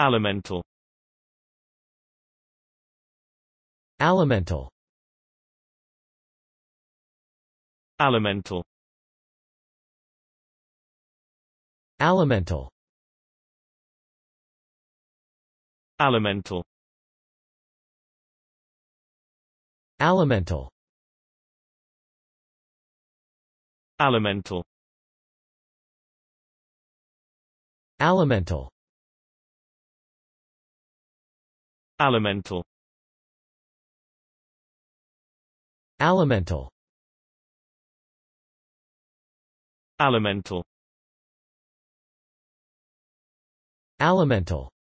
Alimental Alimental Alimental Alimental Alimental Alimental Alimental Alimental Alimental Alimental Alimental Alimental